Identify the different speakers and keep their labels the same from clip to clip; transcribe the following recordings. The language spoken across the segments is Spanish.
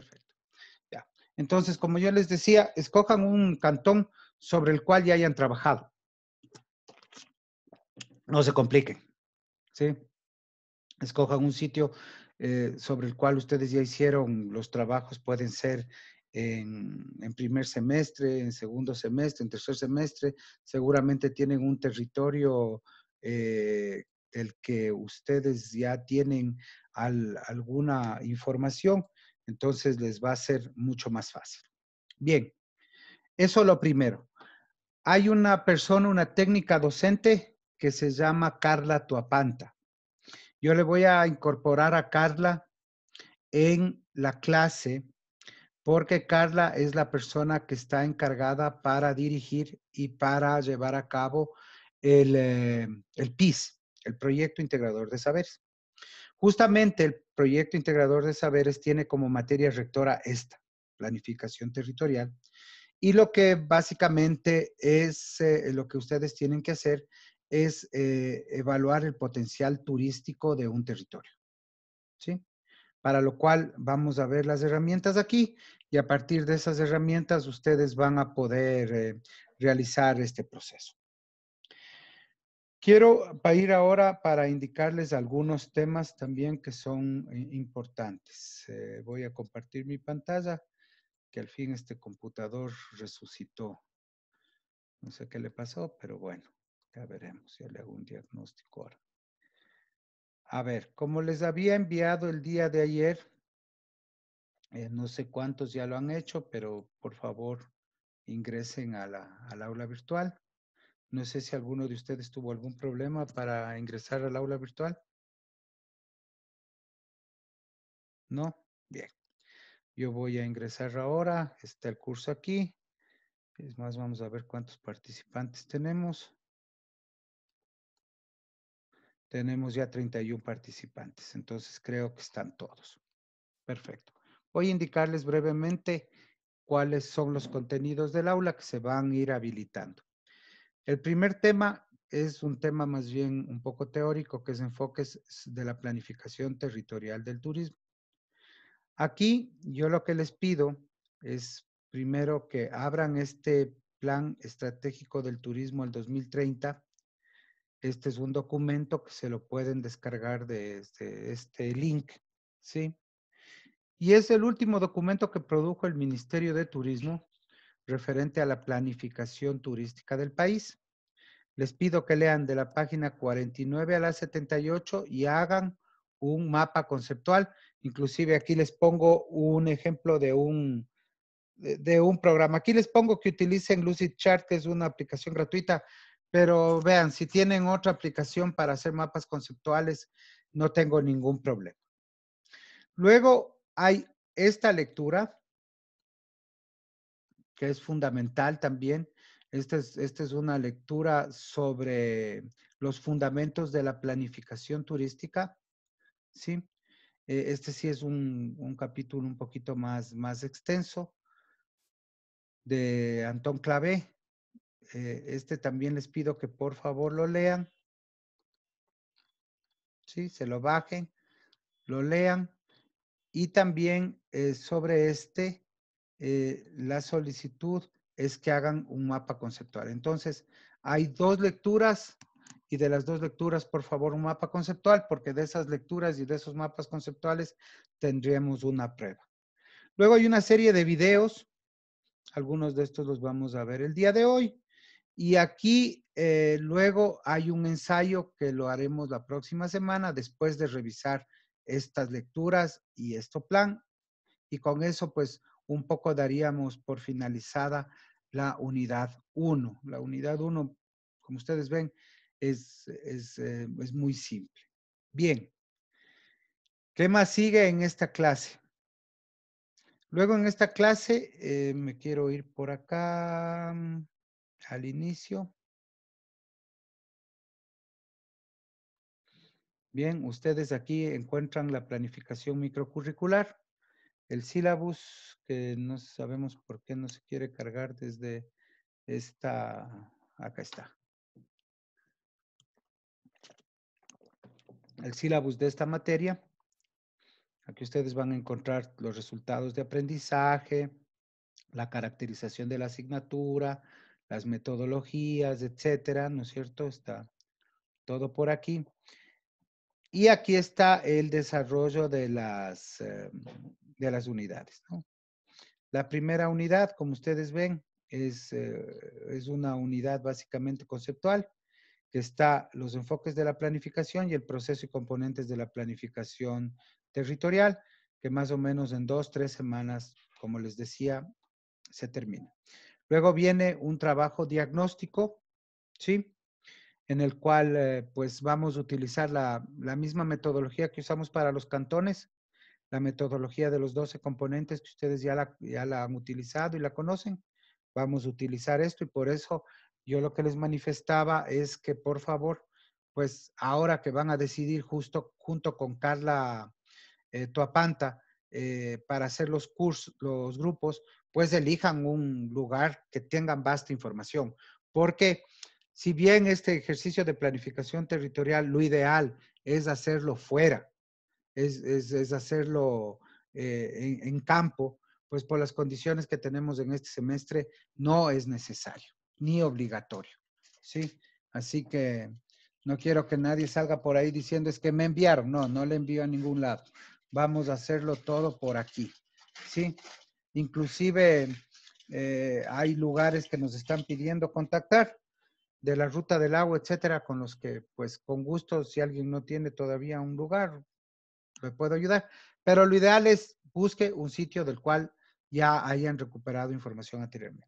Speaker 1: Perfecto. Ya. Entonces, como yo les decía, escojan un cantón sobre el cual ya hayan trabajado. No se compliquen. ¿Sí? Escojan un sitio eh, sobre el cual ustedes ya hicieron los trabajos, pueden ser en, primer semestre, en segundo semestre, en tercer semestre, seguramente tienen un territorio del eh, que ustedes ya tienen alguna información entonces les va a ser mucho más fácil. Bien, eso lo primero. Hay una persona, una técnica docente que se llama Carla Tuapanta. Yo le voy a incorporar a Carla en la clase porque Carla es la persona que está encargada para dirigir y para llevar a cabo el, eh, PIS, el Proyecto Integrador de Saberes. Justamente el proyecto integrador de saberes tiene como materia rectora esta, planificación territorial, y lo que básicamente es eh, lo que ustedes tienen que hacer es eh, evaluar el potencial turístico de un territorio. ¿Sí? Para lo cual vamos a ver las herramientas aquí y a partir de esas herramientas ustedes van a poder eh, realizar este proceso. Quiero ir ahora para indicarles algunos temas también que son eh, importantes. Eh, voy a compartir mi pantalla, que al fin este computador resucitó. No sé qué le pasó, pero bueno, ya veremos, ya le hago un diagnóstico ahora. A ver, como les había enviado el día de ayer, eh, no sé cuántos ya lo han hecho, pero por favor ingresen a la, al aula virtual. No sé si alguno de ustedes tuvo algún problema para ingresar al aula virtual. ¿No? Bien. Yo voy a ingresar ahora. Está el curso aquí. Es más, vamos a ver cuántos participantes tenemos. Tenemos ya 31 participantes, entonces creo que están todos. Perfecto. Voy a indicarles brevemente cuáles son los contenidos del aula que se van a ir habilitando. El primer tema es un tema más bien un poco teórico, que es enfoques de la planificación territorial del turismo. Aquí yo lo que les pido es primero que abran este plan estratégico del turismo al 2030. Este es un documento que se lo pueden descargar de este, este link, ¿sí? Y es el último documento que produjo el Ministerio de Turismo referente a la planificación turística del país. Les pido que lean de la página 49 a la 78 y hagan un mapa conceptual. Inclusive aquí les pongo un ejemplo de un, de, un programa. Aquí les pongo que utilicen Lucidchart, Chart, que es una aplicación gratuita, pero vean, si tienen otra aplicación para hacer mapas conceptuales, no tengo ningún problema. Luego hay esta lectura que es fundamental también. Esta es, es una lectura sobre los fundamentos de la planificación turística, ¿sí? Eh, este sí es un, capítulo un poquito más, más extenso de Antón Clavé. Eh, este también les pido que por favor lo lean. ¿Sí? Se lo bajen, lo lean. Y también eh, sobre este eh, la solicitud es que hagan un mapa conceptual. Entonces, hay dos lecturas y de las dos lecturas, por favor, un mapa conceptual, porque de esas lecturas y de esos mapas conceptuales tendríamos una prueba. Luego hay una serie de videos, algunos de estos los vamos a ver el día de hoy, y aquí eh, luego hay un ensayo que lo haremos la próxima semana después de revisar estas lecturas y este plan, y con eso pues un poco daríamos por finalizada la unidad 1. La unidad 1, como ustedes ven, eh, es, muy simple. Bien, ¿qué más sigue en esta clase? Luego en esta clase eh, me quiero ir por acá mm, al inicio. Bien, ustedes aquí encuentran la planificación microcurricular el syllabus que no sabemos por qué no se quiere cargar desde esta, acá está. El syllabus de esta materia. Aquí ustedes van a encontrar los resultados de aprendizaje, la caracterización de la asignatura, las metodologías, etcétera, ¿no es cierto? Está todo por aquí. Y aquí está el desarrollo de las, eh, de las unidades. La primera unidad, como ustedes ven, es, eh, es una unidad básicamente conceptual que está los enfoques de la planificación y el proceso y componentes de la planificación territorial, que más o menos en dos, tres semanas, como les decía, se termina. Luego viene un trabajo diagnóstico, ¿sí? en el cual eh, pues vamos a utilizar la, misma metodología que usamos para los cantones, la metodología de los 12 componentes que ustedes ya la, ya la han utilizado y la conocen. Vamos a utilizar esto y por eso yo lo que les manifestaba es que por favor, pues ahora que van a decidir justo junto con Carla eh, Tuapanta eh, para hacer los cursos, los grupos, pues elijan un lugar que tengan vasta información. Porque si bien este ejercicio de planificación territorial, lo ideal es hacerlo fuera, es, hacerlo eh, en, campo, pues por las condiciones que tenemos en este semestre no es necesario ni obligatorio. ¿sí? Así que no quiero que nadie salga por ahí diciendo es que me enviaron. No, no le envío a ningún lado. Vamos a hacerlo todo por aquí. ¿sí? Inclusive eh, hay lugares que nos están pidiendo contactar de la ruta del agua, etcétera, con los que, pues, con gusto, si alguien no tiene todavía un lugar, le puedo ayudar. Pero lo ideal es busque un sitio del cual ya hayan recuperado información anteriormente.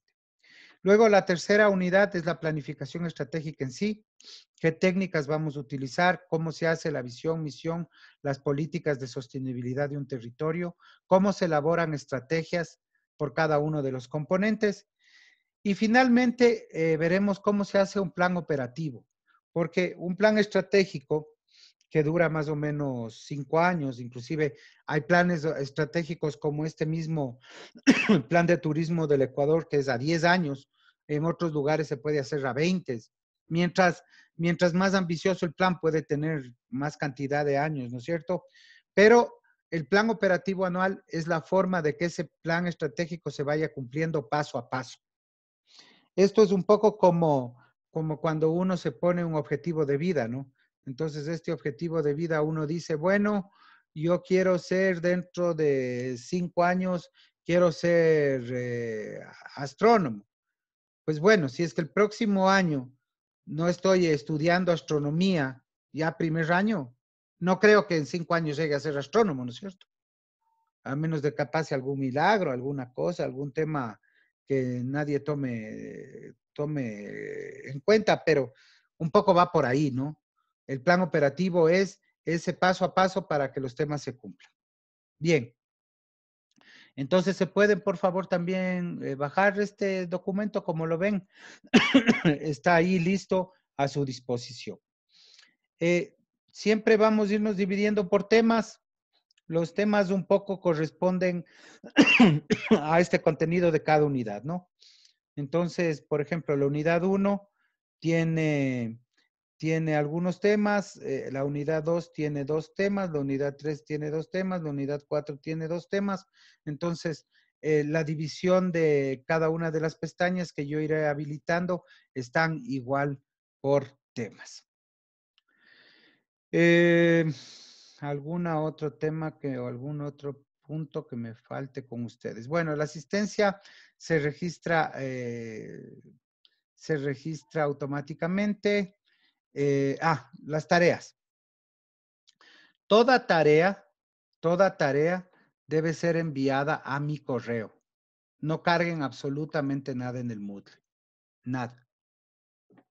Speaker 1: Luego, la tercera unidad es la planificación estratégica en sí. ¿Qué técnicas vamos a utilizar? ¿Cómo se hace la visión, misión, las políticas de sostenibilidad de un territorio? ¿Cómo se elaboran estrategias por cada uno de los componentes? Y finalmente eh, veremos cómo se hace un plan operativo, porque un plan estratégico que dura más o menos cinco años, inclusive hay planes estratégicos como este mismo plan de turismo del Ecuador, que es a 10 años, en otros lugares se puede hacer a 20. Mientras, mientras más ambicioso el plan puede tener más cantidad de años, ¿no es cierto? Pero el plan operativo anual es la forma de que ese plan estratégico se vaya cumpliendo paso a paso. Esto es un poco como, como cuando uno se pone un objetivo de vida, ¿no? Entonces, este objetivo de vida uno dice, bueno, yo quiero ser dentro de cinco años, quiero ser eh, astrónomo. Pues bueno, si es que el próximo año no estoy estudiando astronomía ya primer año, no creo que en cinco años llegue a ser astrónomo, ¿no es cierto? A menos de que capaz algún milagro, alguna cosa, algún tema que nadie tome, tome en cuenta, pero un poco va por ahí, ¿no? El plan operativo es ese paso a paso para que los temas se cumplan. Bien. Entonces, se pueden, por favor, también eh, bajar este documento, como lo ven, está ahí listo a su disposición. Eh, siempre vamos a irnos dividiendo por temas los temas un poco corresponden a este contenido de cada unidad, ¿no? Entonces, por ejemplo, la unidad 1 tiene, tiene algunos temas, eh, la unidad 2 tiene dos temas, la unidad 3 tiene dos temas, la unidad 4 tiene dos temas. Entonces, eh, la división de cada una de las pestañas que yo iré habilitando están igual por temas. Eh, ¿Algún otro tema que, o algún otro punto que me falte con ustedes? Bueno, la asistencia se registra, eh, se registra automáticamente. Eh, ah, las tareas. Toda tarea, toda tarea debe ser enviada a mi correo. No carguen absolutamente nada en el Moodle. Nada.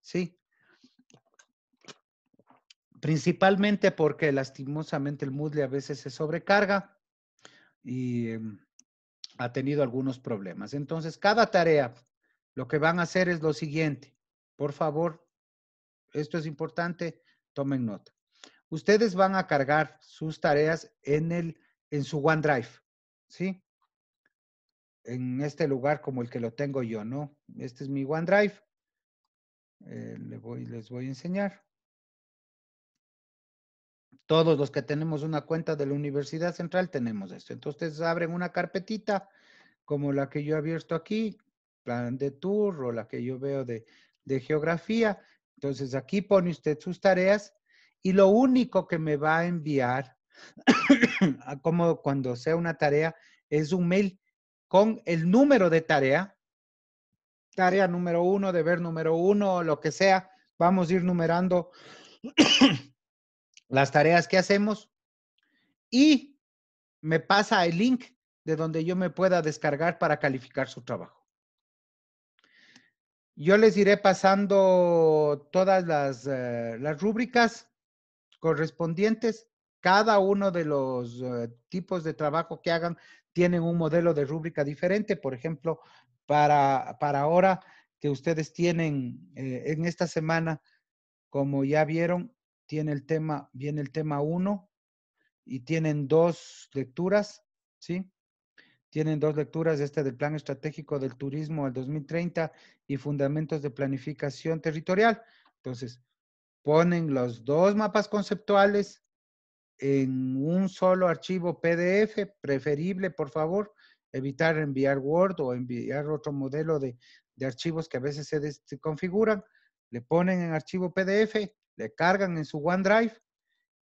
Speaker 1: ¿Sí? principalmente porque lastimosamente el Moodle a veces se sobrecarga y em, ha tenido algunos problemas. Entonces, cada tarea, lo que van a hacer es lo siguiente. Por favor, esto es importante, tomen nota. Ustedes van a cargar sus tareas en, el, en su OneDrive, ¿sí? En este lugar como el que lo tengo yo, ¿no? Este es mi OneDrive. Eh, voy, les voy a enseñar. Todos los que tenemos una cuenta de la Universidad Central tenemos esto. Entonces abren una carpetita como la que yo he abierto aquí, plan de tour o la que yo veo de, de geografía. Entonces aquí pone usted sus tareas y lo único que me va a enviar, como cuando sea una tarea, es un mail con el número de tarea, tarea número uno, deber número uno, lo que sea. Vamos a ir numerando las tareas que hacemos y me pasa el link de donde yo me pueda descargar para calificar su trabajo. Yo les iré pasando todas las, eh, las rúbricas correspondientes. Cada uno de los eh, tipos de trabajo que hagan tienen un modelo de rúbrica diferente. Por ejemplo, para, ahora que ustedes tienen eh, en esta semana, como ya vieron, tiene el tema, viene el tema 1 y tienen dos lecturas, ¿sí? Tienen dos lecturas, este del Plan Estratégico del Turismo al 2030 y Fundamentos de Planificación Territorial. Entonces, ponen los dos mapas conceptuales en un solo archivo PDF, preferible, por favor, evitar enviar Word o enviar otro modelo de, de archivos que a veces se configuran Le ponen en archivo PDF, le cargan en su OneDrive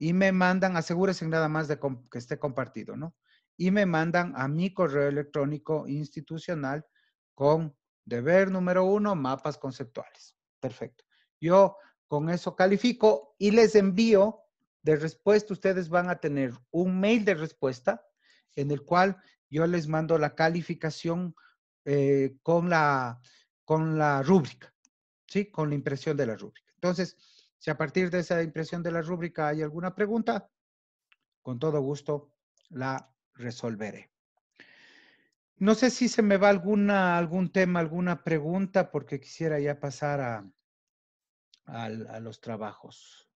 Speaker 1: y me mandan, asegúrense nada más de que esté compartido, ¿no? Y me mandan a mi correo electrónico institucional con deber número uno, mapas conceptuales. Perfecto. Yo con eso califico y les envío de respuesta. Ustedes van a tener un mail de respuesta en el cual yo les mando la calificación eh, con la, con la rúbrica, ¿sí? Con la impresión de la rúbrica. Entonces, si a partir de esa impresión de la rúbrica hay alguna pregunta, con todo gusto la resolveré. No sé si se me va alguna, algún tema, alguna pregunta, porque quisiera ya pasar a, los trabajos.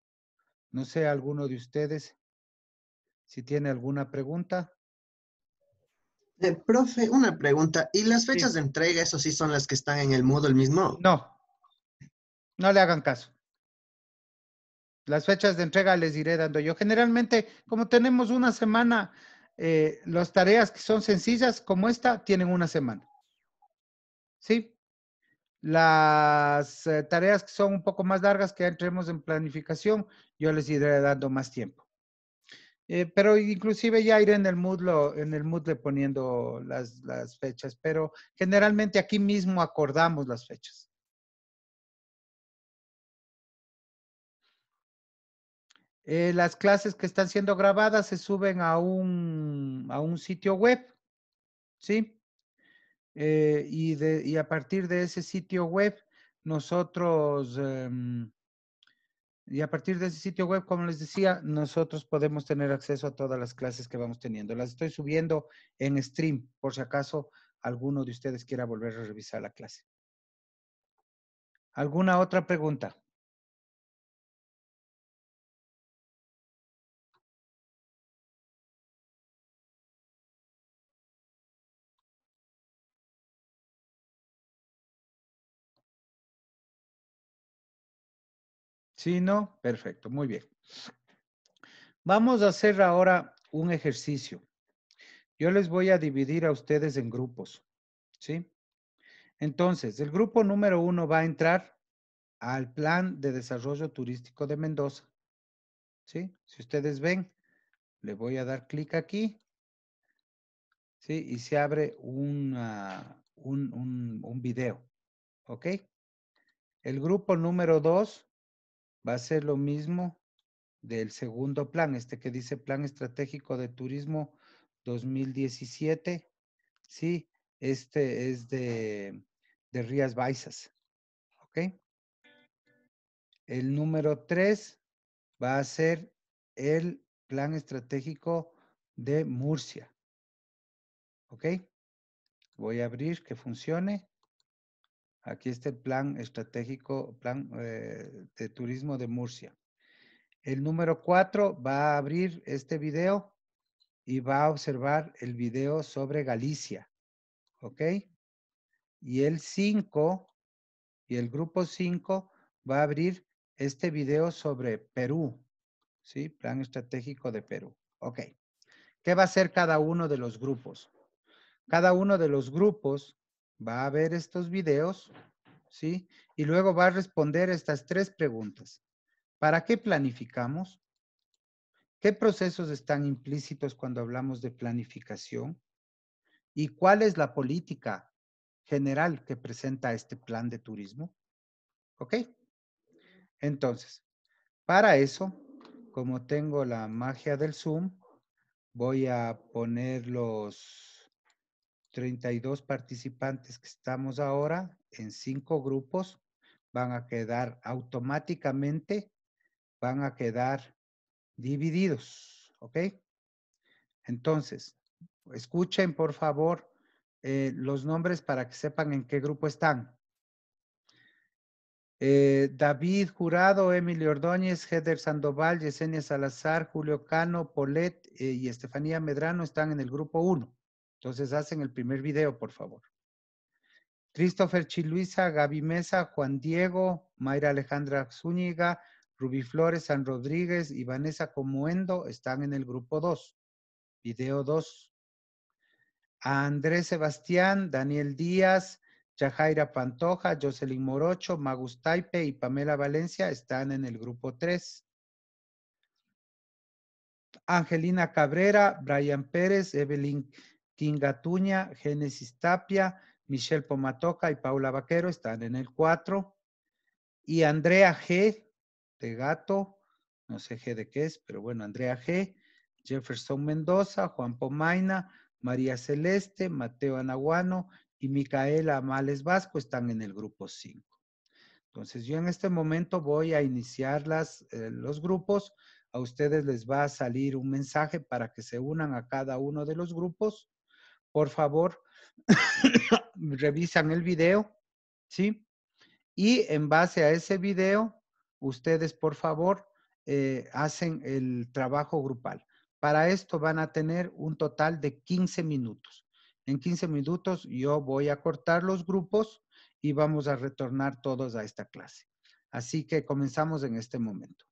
Speaker 1: No sé, alguno de ustedes, si tiene alguna pregunta. Eh, profe, una pregunta. ¿Y las fechas de entrega, eso sí son las que están en el Moodle mismo? No. No le hagan caso. Las fechas de entrega les iré dando yo. Generalmente, como tenemos una semana, eh, las tareas que son sencillas como esta tienen una semana. ¿Sí? Las eh, tareas que son un poco más largas, que entremos en planificación, yo les iré dando más tiempo. Eh, pero inclusive ya iré en el Moodle, en el Moodle poniendo las fechas, pero generalmente aquí mismo acordamos las fechas. Eh, las clases que están siendo grabadas se suben a un, sitio web, ¿sí? Eh, y, a partir de ese sitio web, nosotros, em, y a partir de ese sitio web, como les decía, nosotros podemos tener acceso a todas las clases que vamos teniendo. Las estoy subiendo en stream, por si acaso alguno de ustedes quiera volver a revisar la clase. ¿Alguna
Speaker 2: otra pregunta?
Speaker 1: Sí, no, perfecto, muy bien. Vamos a hacer ahora un ejercicio. Yo les voy a dividir a ustedes en grupos, ¿sí? Entonces, el grupo número uno va a entrar al Plan de Desarrollo Turístico de Mendoza, ¿sí? Si ustedes ven, le voy a dar clic aquí, ¿sí? Y se abre un, un video, ¿ok? El grupo número dos va a ser lo mismo del segundo plan, este que dice Plan Estratégico de Turismo 2017. Sí, este es de, de Rías Baixas. ¿Ok? El número tres va a ser el Plan Estratégico de Murcia. ¿Ok? Voy a abrir que funcione. Aquí está el plan estratégico, plan eh, de turismo de Murcia. El número 4 va a abrir este video y va a observar el video sobre Galicia. ¿Ok? Y el 5 y el grupo 5 va a abrir este video sobre Perú. ¿Sí? Plan estratégico de Perú. Ok. ¿Qué va a hacer cada uno de los grupos? Cada uno de los grupos va a ver estos videos, ¿sí? Y luego va a responder estas tres preguntas. ¿Para qué planificamos? ¿Qué procesos están implícitos cuando hablamos de planificación? ¿Y cuál es la política general que presenta este plan de turismo? ¿Ok? Entonces, para eso, como tengo la magia del Zoom, voy a poner los 32 participantes que estamos ahora en cinco grupos van a quedar automáticamente, van a quedar divididos, ¿ok? Entonces, escuchen por favor eh, los nombres para que sepan en qué grupo están. Eh, David Jurado, Emilio Ordóñez, Heather Sandoval, Yesenia Salazar, Julio Cano, Polet eh, y Estefanía Medrano están en el grupo 1. Entonces, hacen el primer video, por favor. Christopher Chiluisa, Gaby Mesa, Juan Diego, Mayra Alejandra Zúñiga, Rubí Flores, San Rodríguez y Vanessa Comuendo están en el grupo 2, video 2. Andrés Sebastián, Daniel Díaz, Yajaira Pantoja, Jocelyn Morocho, Magus Taipe y Pamela Valencia están en el grupo 3. Angelina Cabrera, Brian Pérez, Evelyn Tuña, Génesis Tapia, Michelle Pomatoca y Paula Vaquero están en el 4. Y Andrea G, de gato, no sé G de qué es, pero bueno, Andrea G, Jefferson Mendoza, Juan Pomaina, María Celeste, Mateo Anaguano y Micaela Amales Vasco están en el grupo 5. Entonces yo en este momento voy a iniciar las, eh, los grupos. A ustedes les va a salir un mensaje para que se unan a cada uno de los grupos por favor, revisan el video, ¿sí? Y en base a ese video, ustedes, por favor, eh, hacen el trabajo grupal. Para esto van a tener un total de 15 minutos. En 15 minutos yo voy a cortar los grupos y vamos a retornar todos a esta clase. Así que comenzamos en este momento.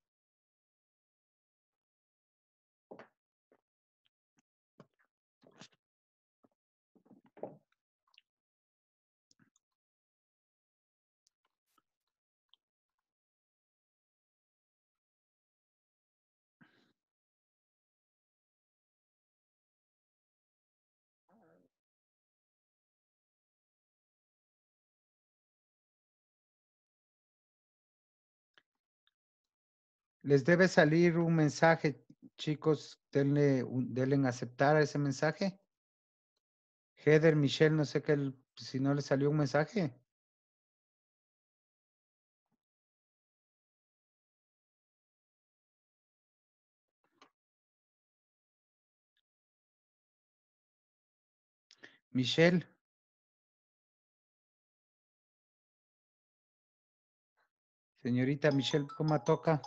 Speaker 1: les debe salir un mensaje, chicos, denle, denle aceptar ese mensaje. Heather, Michelle, no sé qué, si no le salió un mensaje.
Speaker 2: Michelle. Señorita Michelle, ¿cómo toca?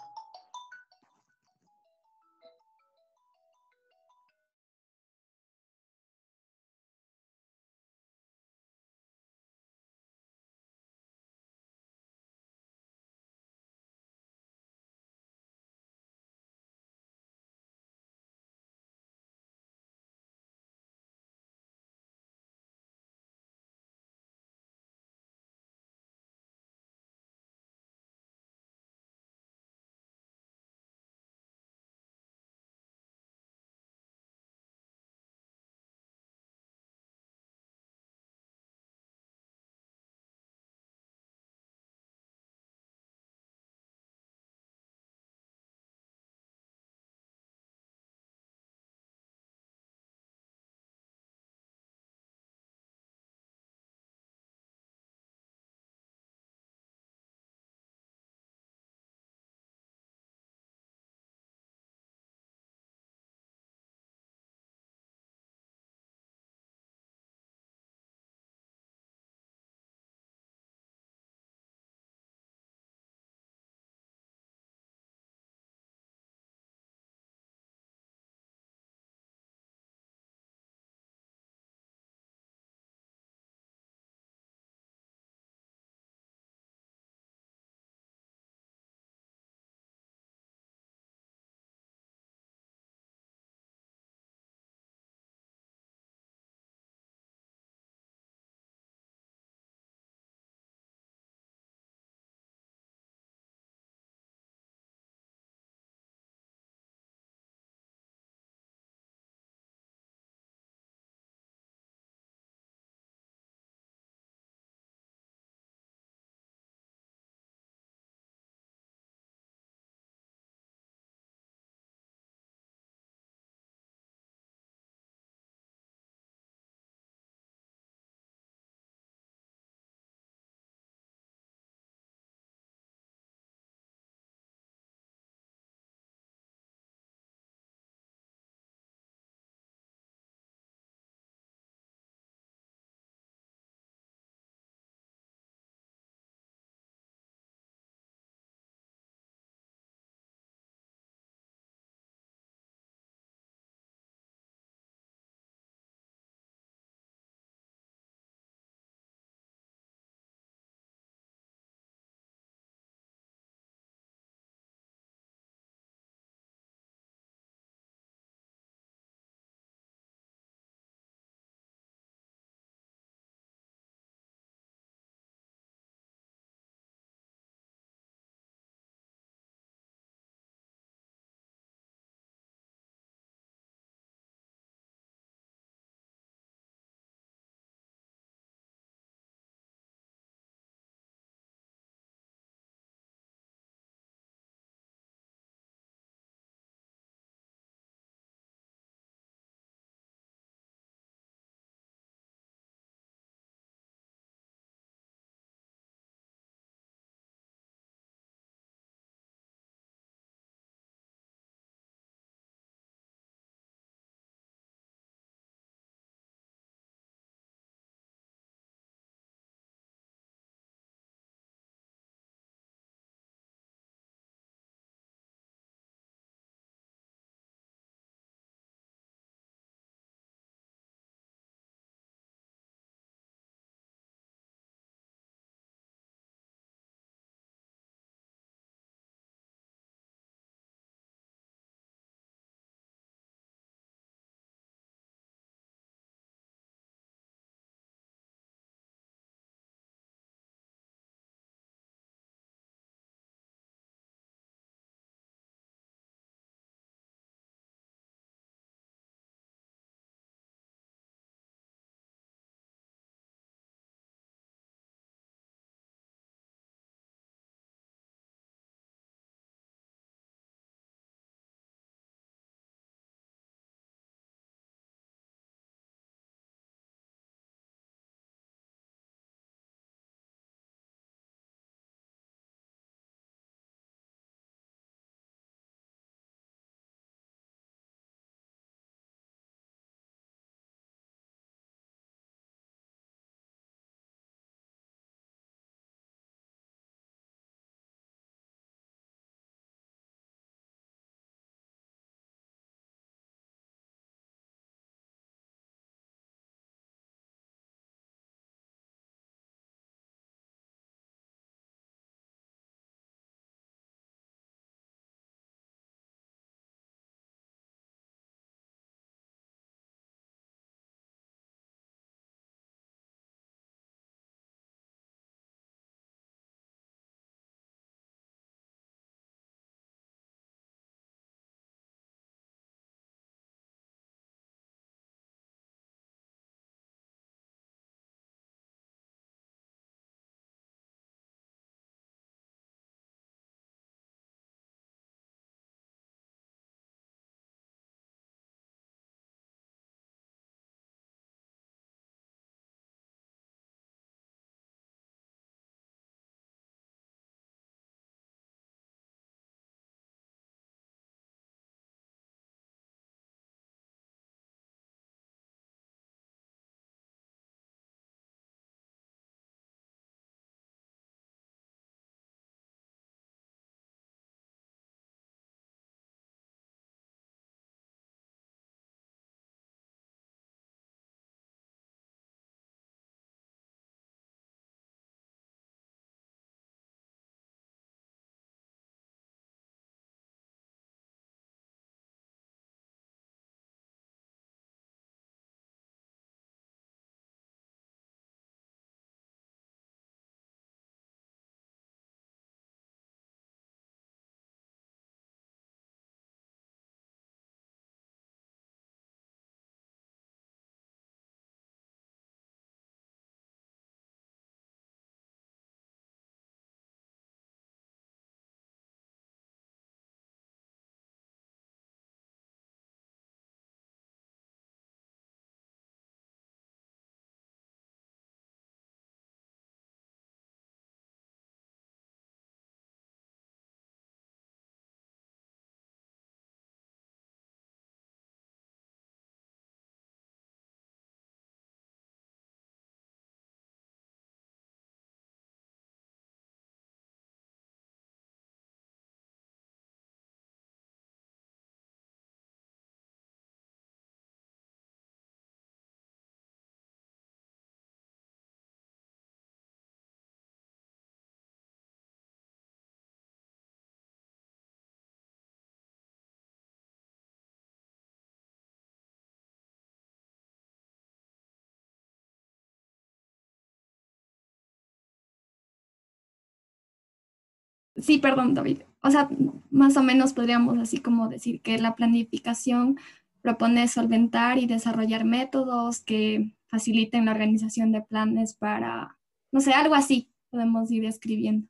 Speaker 2: Sí, perdón, David. O sea, más o menos podríamos así como decir que la planificación
Speaker 3: propone solventar y desarrollar métodos que faciliten la organización de planes para, no sé, algo así podemos ir escribiendo.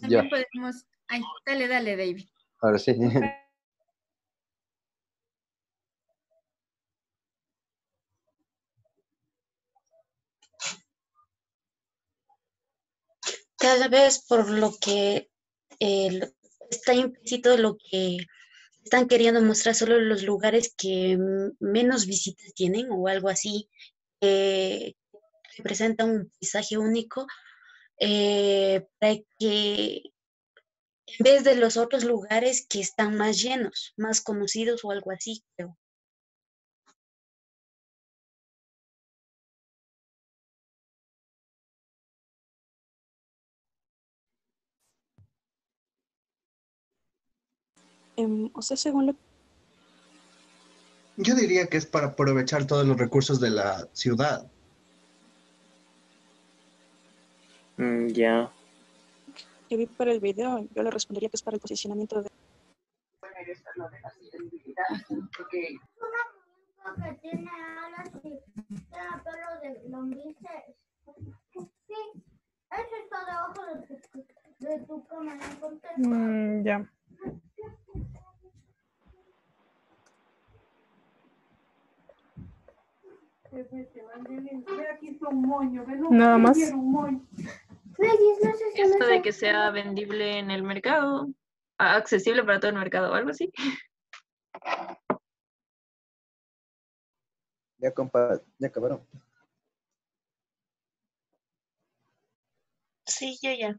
Speaker 1: También
Speaker 2: podemos... dale, dale, David.
Speaker 1: Ahora sí.
Speaker 2: Cada vez por lo que
Speaker 3: está implícito lo que están queriendo mostrar solo los lugares que menos visitas tienen o algo así, que representan un paisaje único, eh, para que
Speaker 2: en vez de los otros lugares que están más llenos, más conocidos o algo así, creo. Em, o sea, según
Speaker 1: Yo diría que es para aprovechar todos los recursos de la ciudad. Mm, ya. Yeah.
Speaker 3: Yo vi por el video, yo le respondería que es para el posicionamiento de... Bueno,
Speaker 2: es lo de la sensibilidad porque... Una que tiene alas y pelo de lombrices. Sí, ese está de tu, de tu cámara. ya.
Speaker 4: Nada más. Esto
Speaker 3: de que sea vendible en el
Speaker 2: mercado, accesible para todo el mercado o algo así.
Speaker 1: Ya, compa, ya acabaron.
Speaker 2: Sí, yo ya.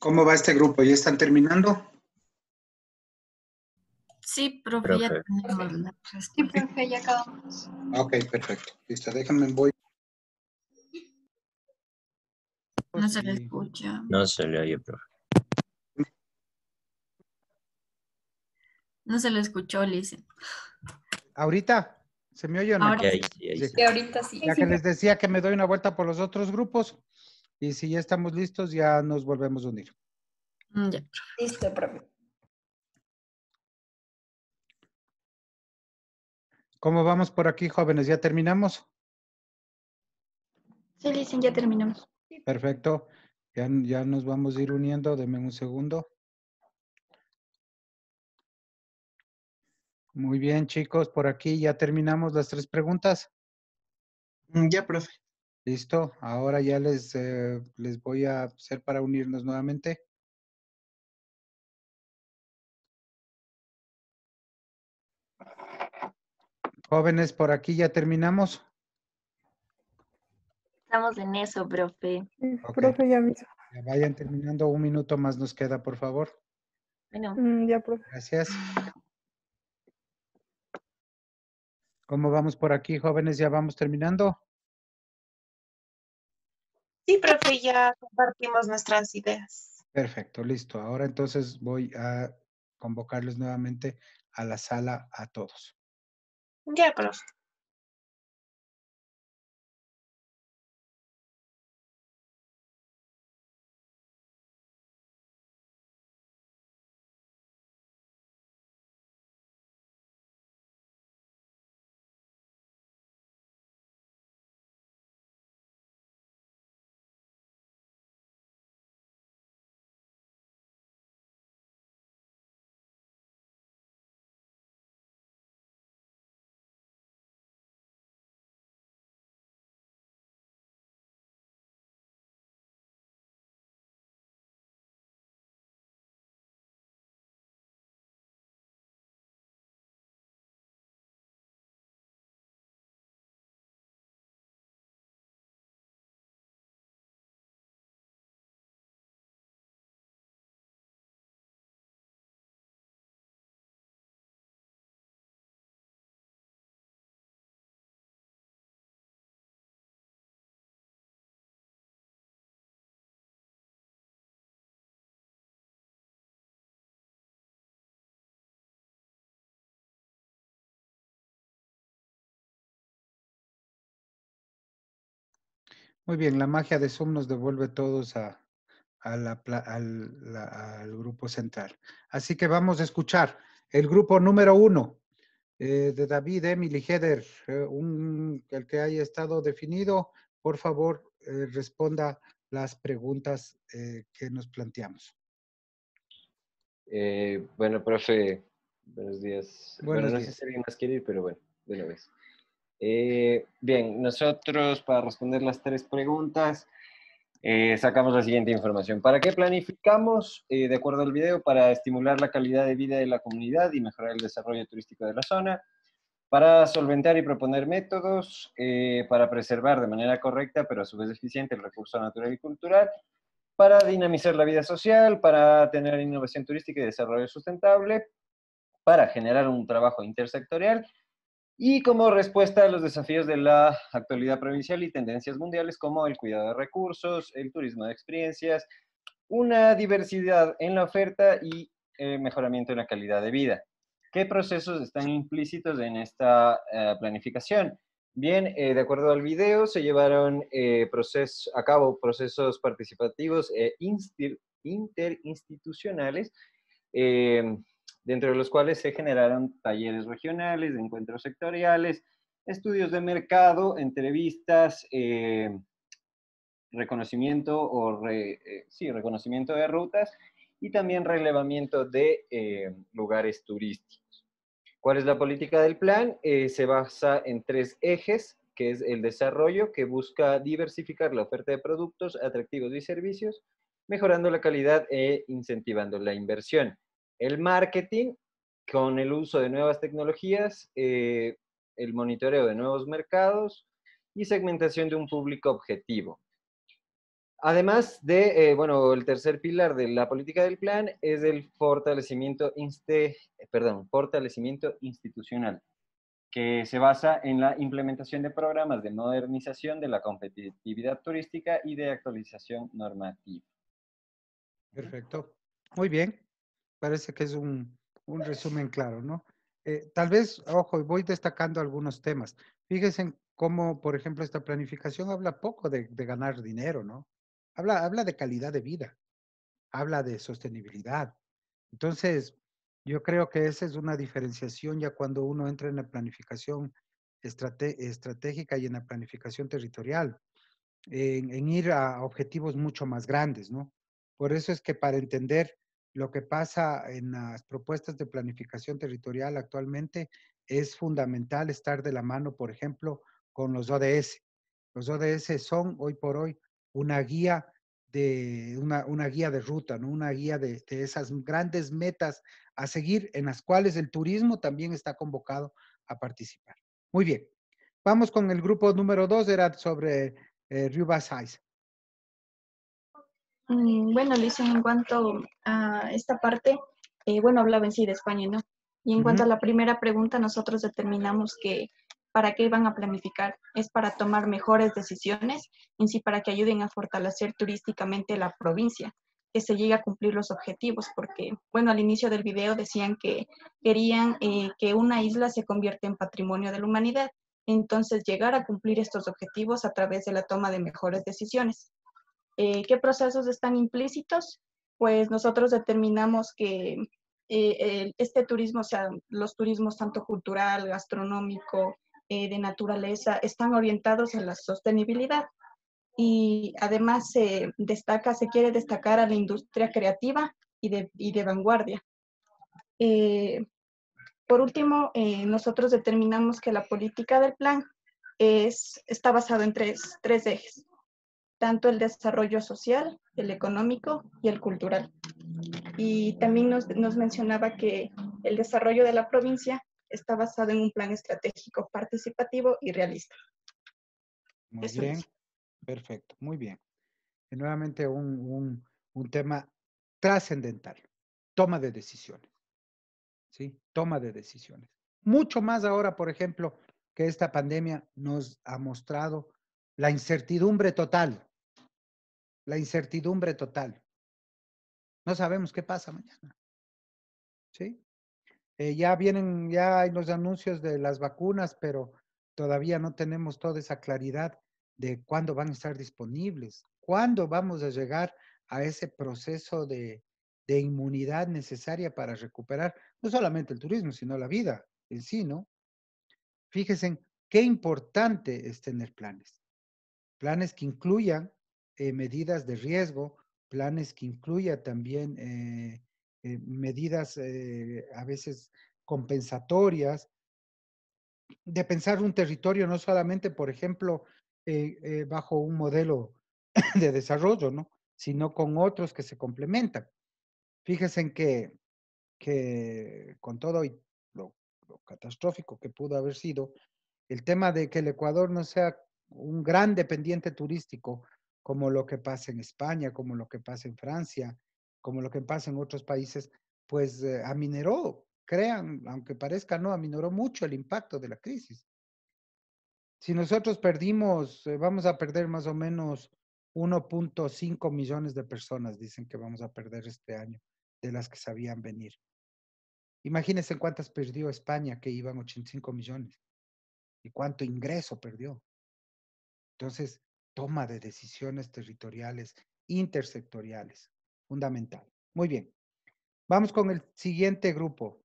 Speaker 1: ¿Cómo va este grupo? ¿Ya están terminando?
Speaker 2: Sí, profe, ya tenemos Sí, profe, ya acabamos.
Speaker 1: Ok, perfecto. Listo, déjame, voy.
Speaker 2: No se le escucha.
Speaker 1: No se le oye, profe.
Speaker 3: No se le escuchó, Lice.
Speaker 1: ¿Ahorita? ¿Se me oye o no? sí. sí,
Speaker 2: ahorita sí. Ya que les
Speaker 1: decía que me doy una vuelta por los otros grupos, y si ya estamos listos, ya nos volvemos a unir.
Speaker 2: Mm, ya. Listo, profe.
Speaker 1: ¿Cómo vamos por aquí, jóvenes? ¿Ya terminamos? Sí,
Speaker 2: dicen, ya terminamos.
Speaker 1: Perfecto. Ya, ya nos vamos a ir uniendo. Deme un segundo. Muy bien, chicos. Por aquí ya terminamos las tres preguntas. Mm, ya, profe. Listo, ahora ya les, eh, les voy a hacer para
Speaker 2: unirnos nuevamente.
Speaker 1: Jóvenes, por aquí ya terminamos.
Speaker 4: Estamos en eso, profe.
Speaker 1: Profe, ya mismo. vayan terminando, un minuto más nos queda, por favor.
Speaker 4: Bueno. Mm, ya, profe.
Speaker 1: Gracias. ¿Cómo vamos por aquí, jóvenes? ¿Ya vamos terminando?
Speaker 2: Sí, profe, ya compartimos nuestras ideas.
Speaker 1: Perfecto, listo. Ahora entonces voy a convocarles nuevamente a la sala a todos. Ya, profe. Muy bien, la magia de Zoom nos devuelve todos al, grupo central. Así que vamos a escuchar el grupo número uno eh, de David, Emily, Heder, eh, un, el que haya estado definido, por favor eh, responda las preguntas que nos planteamos.
Speaker 4: bueno, profe, buenos días. bueno, no sé si alguien más quiere ir, pero bueno, de una vez. Eh, bien, nosotros para responder las tres preguntas eh, sacamos la siguiente información. ¿Para qué planificamos? Eh, de acuerdo al video, para estimular la calidad de vida de la comunidad y mejorar el desarrollo turístico de la zona, para solventar y proponer métodos, para preservar de manera correcta pero a su vez eficiente el recurso natural y cultural, para dinamizar la vida social, para tener innovación turística y desarrollo sustentable, para generar un trabajo intersectorial y como respuesta a los desafíos de la actualidad provincial y tendencias mundiales como el cuidado de recursos, el turismo de experiencias, una diversidad en la oferta y eh, mejoramiento en la calidad de vida. ¿Qué procesos están implícitos en esta eh, planificación? Bien, eh, de acuerdo al video, se llevaron a cabo procesos participativos e interinstitucionales dentro de los cuales se generaron talleres regionales, encuentros sectoriales, estudios de mercado, entrevistas, eh, reconocimiento o eh, sí, reconocimiento de rutas y también relevamiento de eh, lugares turísticos. ¿Cuál es la política del plan? se basa en tres ejes, que es el desarrollo, que busca diversificar la oferta de productos atractivos y servicios, mejorando la calidad e incentivando la inversión. El marketing, con el uso de nuevas tecnologías, eh, el monitoreo de nuevos mercados y segmentación de un público objetivo. Además de, eh, bueno, el tercer pilar de la política del plan es el fortalecimiento, eh, perdón, fortalecimiento institucional, que se basa en la implementación de programas de modernización de la competitividad turística y de actualización normativa.
Speaker 1: Perfecto. Muy bien parece que es un, un resumen claro, ¿no? Eh, tal vez, ojo, voy destacando algunos temas. Fíjense cómo, por ejemplo, esta planificación habla poco de, ganar dinero, ¿no? Habla, habla de calidad de vida, habla de sostenibilidad. Entonces, yo creo que esa es una diferenciación ya cuando uno entra en la planificación estratégica y en la planificación territorial, en, en, ir a objetivos mucho más grandes, ¿no? Por eso es que para entender lo que pasa en las propuestas de planificación territorial actualmente es fundamental estar de la mano, por ejemplo, con los ODS. Los ODS son hoy por hoy una guía de, una, guía de ruta, ¿no? una guía de, esas grandes metas a seguir en las cuales el turismo también está convocado a participar. Muy bien, vamos con el grupo número dos, era sobre eh, Size.
Speaker 2: Mm,
Speaker 3: bueno, hice en cuanto a esta parte, eh, bueno, hablaba en sí de España, ¿no? Y en cuanto a la primera pregunta, nosotros determinamos que para qué iban a planificar es para tomar mejores decisiones, en sí para que ayuden a fortalecer turísticamente la provincia, que se llegue a cumplir los objetivos, porque, bueno, al inicio del video decían que querían eh, que una isla se convierta en patrimonio de la humanidad, entonces llegar a cumplir estos objetivos a través de la toma de mejores decisiones. Eh, ¿Qué procesos están implícitos? Pues nosotros determinamos que eh, este turismo, o sea, los turismos tanto cultural, gastronómico, eh, de naturaleza, están orientados a la sostenibilidad. Y además se destaca, se quiere destacar a la industria creativa y de, vanguardia. por último, nosotros determinamos que la política del plan es, está basada en tres ejes tanto el desarrollo social, el económico y el cultural. Y también nos, mencionaba que el desarrollo de la provincia está basado en un plan estratégico participativo y realista.
Speaker 1: Muy bien, perfecto, muy bien. Y nuevamente un, un tema trascendental, toma de decisiones. ¿Sí? Toma de decisiones. Mucho más ahora, por ejemplo, que esta pandemia nos ha mostrado la incertidumbre total la incertidumbre total. No sabemos qué pasa mañana. ¿Sí? Eh, ya vienen, ya hay los anuncios de las vacunas, pero todavía no tenemos toda esa claridad de cuándo van a estar disponibles, cuándo vamos a llegar a ese proceso de, de inmunidad necesaria para recuperar no solamente el turismo, sino la vida en sí, ¿no? Fíjense qué importante es tener planes, planes que incluyan eh, medidas de riesgo, planes que incluya también eh, eh, medidas a veces compensatorias, de pensar un territorio no solamente, por ejemplo, bajo un modelo de desarrollo, ¿no? sino con otros que se complementan. Fíjense en que, que con todo lo catastrófico que pudo haber sido, el tema de que el Ecuador no sea un gran dependiente turístico como lo que pasa en España, como lo que pasa en Francia, como lo que pasa en otros países, pues amineró, eh, aminoró, crean, aunque parezca no, aminoró mucho el impacto de la crisis. Si nosotros perdimos, eh, vamos a perder más o menos 1.5 millones de personas, dicen que vamos a perder este año, de las que sabían venir. Imagínense cuántas perdió España, que iban 85 millones, y cuánto ingreso perdió. Entonces, toma de decisiones territoriales intersectoriales. Fundamental. Muy bien. Vamos con el siguiente grupo,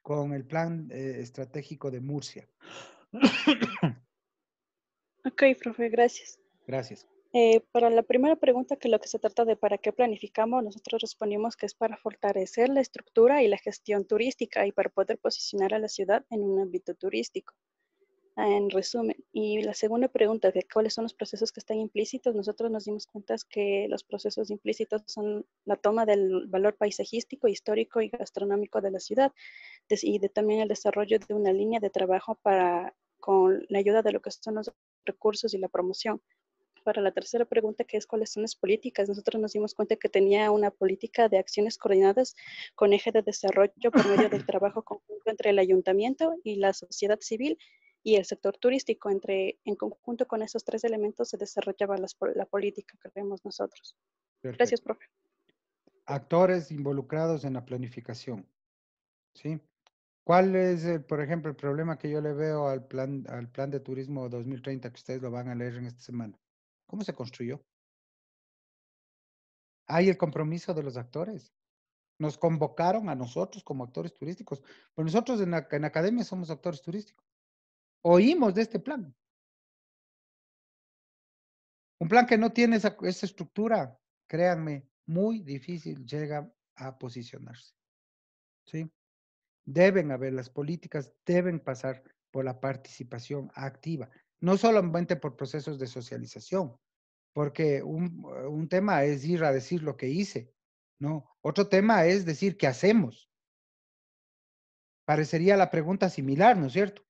Speaker 1: con el plan eh, estratégico de Murcia. ok,
Speaker 3: profe, gracias. Gracias. Eh, para la primera pregunta, que lo que se trata de para qué planificamos, nosotros respondimos que es para fortalecer la estructura y la gestión turística y para poder posicionar a la ciudad en un ámbito turístico en resumen. Y la segunda pregunta, de cuáles son los procesos que están implícitos, nosotros nos dimos cuenta que los procesos implícitos son la toma del valor paisajístico, histórico y gastronómico de la ciudad y también el desarrollo de una línea de trabajo para, con la ayuda de lo que son los recursos y la promoción. Para la tercera pregunta, que es cuáles son las políticas, nosotros nos dimos cuenta que tenía una política de acciones coordinadas con eje de desarrollo por medio del trabajo conjunto entre el ayuntamiento y la sociedad civil y el sector turístico. Entre, en conjunto con esos tres elementos se desarrollaba la política que vemos nosotros. Gracias, profe.
Speaker 1: Actores involucrados en la planificación. ¿Sí? ¿Cuál es, por ejemplo, el problema que yo le veo al plan, al plan de turismo 2030 que ustedes lo van a leer en esta semana? ¿Cómo se construyó? Hay el compromiso de los actores. Nos convocaron a nosotros como actores turísticos. Pues nosotros en en la academia somos actores turísticos oímos de este plan. Un plan que no tiene esa, estructura, créanme, muy difícil llega a posicionarse. ¿Sí? Deben haber las políticas, deben pasar por la participación activa, no solamente por procesos de socialización, porque un, un, tema es ir a decir lo que hice, ¿no? Otro tema es decir qué hacemos. Parecería la pregunta similar, ¿no es cierto?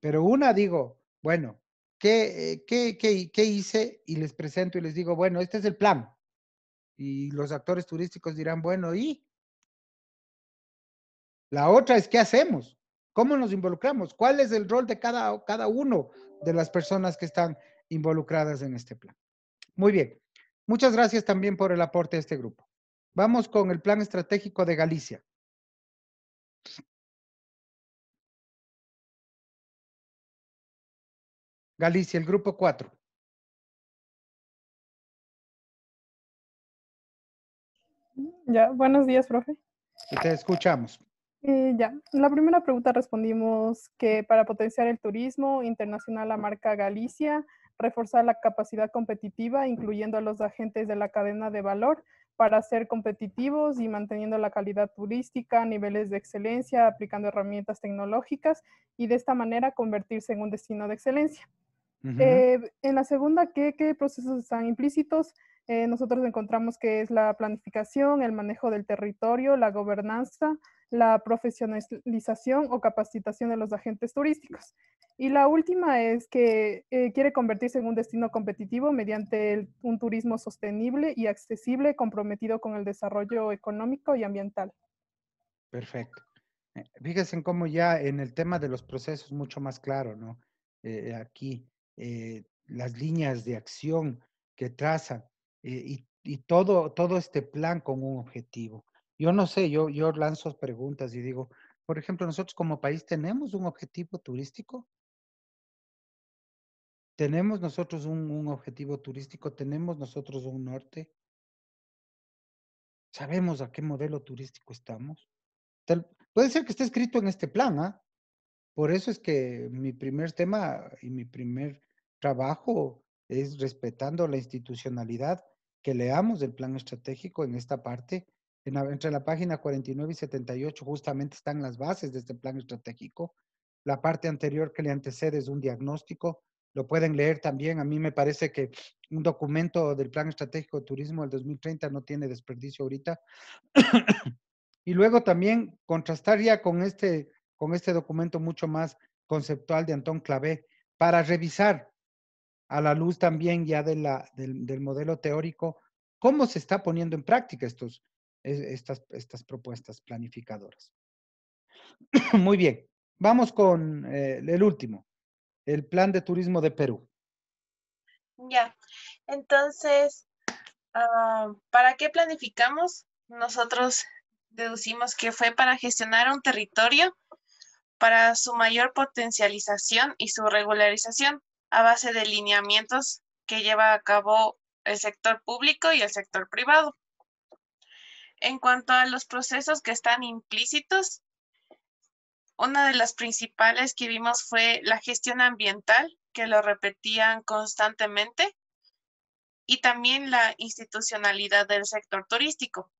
Speaker 1: Pero una digo, bueno, eh, ¿qué, qué, hice? Y les presento y les digo, bueno, este es el plan. Y los actores turísticos dirán, bueno, ¿y? La otra es, ¿qué hacemos? ¿Cómo nos involucramos? ¿Cuál es el rol de cada, cada uno de las personas que están involucradas en este plan? Muy bien. Muchas gracias también por el aporte de este grupo. Vamos con el plan estratégico de Galicia.
Speaker 2: Galicia, el grupo 4. Mm, ya, buenos días, profe.
Speaker 1: Te escuchamos.
Speaker 2: Eh, ya, la primera
Speaker 3: pregunta respondimos que para potenciar el turismo internacional la marca Galicia, reforzar la capacidad competitiva, incluyendo a los agentes de la cadena de valor, para ser competitivos y manteniendo la calidad turística, niveles de excelencia, aplicando herramientas tecnológicas y de esta manera convertirse en un destino de excelencia. Eh, en la segunda, ¿qué, procesos están implícitos? Eh, nosotros encontramos que es la planificación, el manejo del territorio, la gobernanza, la profesionalización o capacitación de los agentes turísticos. Y la última es que eh, quiere convertirse en un destino competitivo mediante un turismo sostenible y accesible comprometido con el desarrollo económico y ambiental.
Speaker 1: Perfecto. Fíjense cómo ya en el tema de los procesos mucho más claro, ¿no? aquí eh, las líneas de acción que trazan eh, y, todo, todo este plan con un objetivo. Yo no sé, yo, yo lanzo preguntas y digo, por ejemplo, nosotros como país tenemos un objetivo turístico. ¿Tenemos nosotros un, objetivo turístico? ¿Tenemos nosotros un norte? ¿Sabemos a qué modelo turístico estamos? puede ser que esté escrito en este plan, ¿ah? Por eso es que mi primer tema y mi primer trabajo es respetando la institucionalidad que leamos del plan estratégico en esta parte. entre la página 49 y 78 justamente están las bases de este plan estratégico. La parte anterior que le antecede es un diagnóstico. Lo pueden leer también. A mí me parece que un documento del Plan Estratégico de Turismo del 2030 no tiene desperdicio ahorita. y luego también contrastaría con este, con este documento mucho más conceptual de Antón Clavé para revisar a la luz también ya de la, del, modelo teórico, cómo se está poniendo en práctica estos, estas, estas propuestas planificadoras. Muy bien, vamos con eh, el último, el plan de turismo de Perú.
Speaker 3: Ya, entonces, ah, ¿para qué planificamos? Nosotros deducimos que fue para gestionar un territorio para su mayor potencialización y su regularización a base de lineamientos que lleva a cabo el sector público y el sector privado. En cuanto a los procesos que están implícitos, una de las principales que vimos fue la gestión ambiental, que lo repetían constantemente, y también la institucionalidad del sector turístico.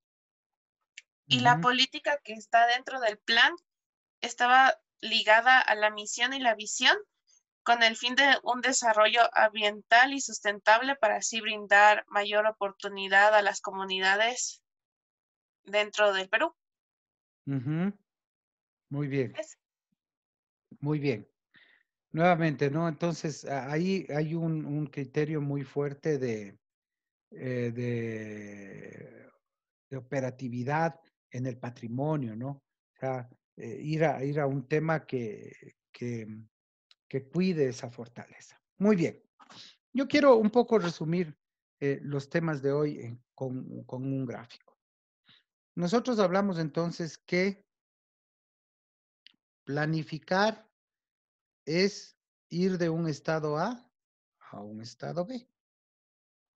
Speaker 3: Y la política que está dentro del plan estaba ligada a la misión y la visión con el fin de un desarrollo ambiental y sustentable para así brindar mayor oportunidad a las comunidades dentro del Perú.
Speaker 1: Muy bien. Muy bien. Nuevamente, ¿no? Entonces, ahí hay un, criterio muy fuerte eh, de, de, operatividad en el patrimonio, ¿no? O sea, eh, ir, a, ir a un tema que que cuide esa fortaleza. Muy bien, yo quiero un poco resumir eh, los temas de hoy con, con un gráfico. Nosotros hablamos entonces que planificar es ir de un estado A a un estado B.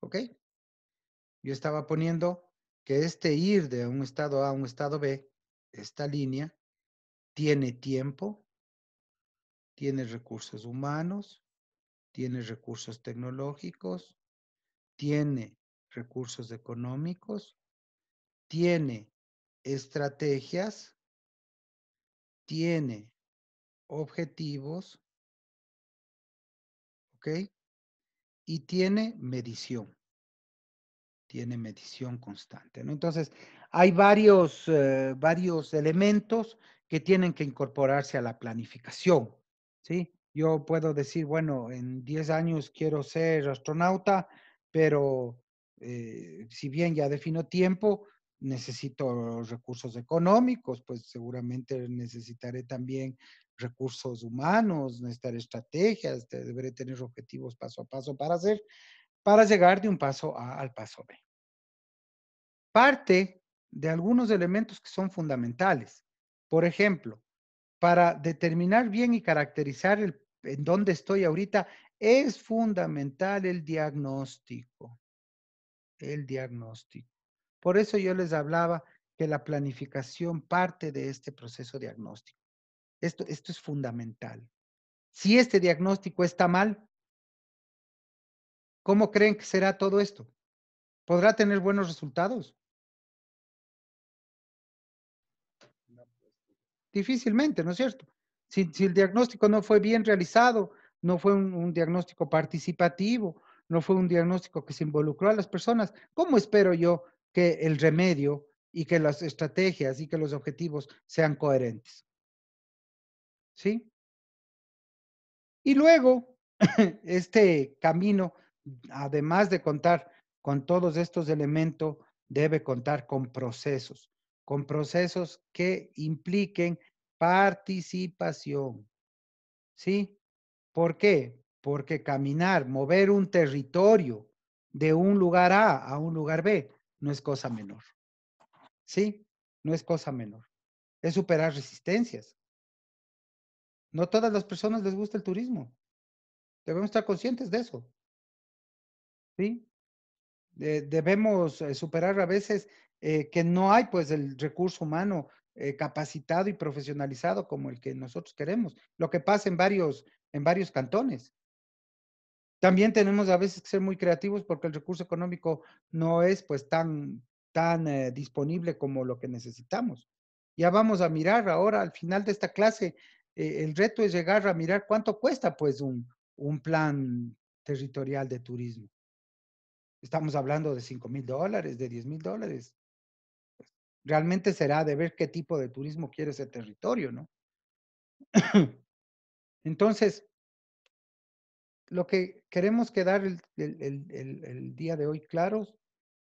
Speaker 1: ¿Ok? Yo estaba poniendo que este ir de un estado A a un estado B, esta línea, tiene tiempo, tiene recursos humanos, tiene recursos tecnológicos, tiene recursos económicos, tiene estrategias, tiene
Speaker 2: objetivos, ¿ok?
Speaker 1: Y tiene medición, tiene medición constante, ¿no? Entonces, hay varios, eh, varios elementos que tienen que incorporarse a la planificación. ¿sí? Yo puedo decir, bueno, en 10 años quiero ser astronauta, pero eh, si bien ya defino tiempo, necesito recursos económicos, pues seguramente necesitaré también recursos humanos, necesitaré estrategias, deberé tener objetivos paso a paso para hacer, para llegar de un paso A al paso B. Parte de algunos elementos que son fundamentales. Por ejemplo, para determinar bien y caracterizar en dónde estoy ahorita, es fundamental el diagnóstico. El diagnóstico. Por eso yo les hablaba que la planificación parte de este proceso diagnóstico. Esto, esto es fundamental. Si este diagnóstico está mal, ¿cómo creen que será todo esto? ¿Podrá tener buenos resultados? Difícilmente, ¿no es cierto? Si, el diagnóstico no fue bien realizado, no fue un, un, diagnóstico participativo, no fue un diagnóstico que se involucró a las personas, ¿cómo espero yo que el remedio y que las estrategias y que los objetivos sean coherentes? ¿Sí? Y luego, este camino, además de contar con todos estos elementos, debe contar con procesos con procesos que impliquen participación. ¿Sí? ¿Por qué? Porque caminar, mover un territorio de un lugar A a un lugar B no es cosa menor. ¿Sí? No es cosa menor. Es superar resistencias. No todas las personas les gusta el turismo. Debemos estar conscientes de eso. ¿Sí? debemos eh, superar a veces eh, que no hay pues el recurso humano eh, capacitado y profesionalizado como el que nosotros queremos, lo que pasa en varios, en varios cantones. También tenemos a veces que ser muy creativos porque el recurso económico no es pues tan, tan eh, disponible como lo que necesitamos. Ya vamos a mirar ahora al final de esta clase, el reto es llegar a mirar cuánto cuesta pues un, un plan territorial de turismo. Estamos hablando de 5 mil dólares, de 10 mil dólares realmente será de ver qué tipo de turismo quiere ese territorio, ¿no? Entonces, lo que queremos quedar el, día de hoy claros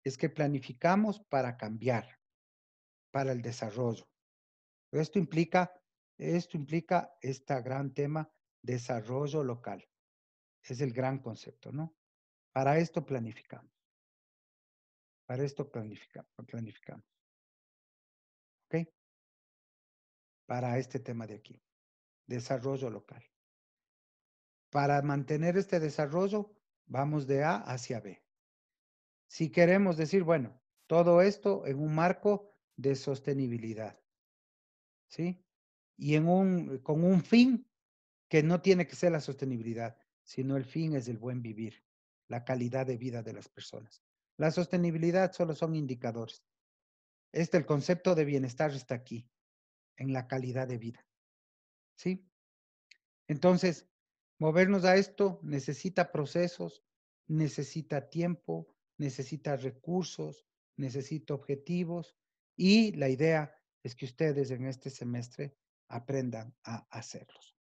Speaker 1: es que planificamos para cambiar, para el desarrollo. Esto implica, esto implica este gran tema, desarrollo local. Es el gran concepto, ¿no? Para esto planificamos. Para esto planificamos. planificamos.
Speaker 2: Para este tema de aquí,
Speaker 1: desarrollo local. Para mantener este desarrollo, vamos de A hacia B. Si queremos decir, bueno, todo esto en un marco de sostenibilidad, ¿sí? Y en un, con un fin que no tiene que ser la sostenibilidad, sino el fin es el buen vivir, la calidad de vida de las personas. La sostenibilidad solo son indicadores. Este, el concepto de bienestar está aquí, en la calidad de vida. ¿Sí? Entonces, movernos a esto necesita procesos, necesita tiempo, necesita recursos, necesita objetivos y la idea es que ustedes en este semestre aprendan a
Speaker 2: hacerlos.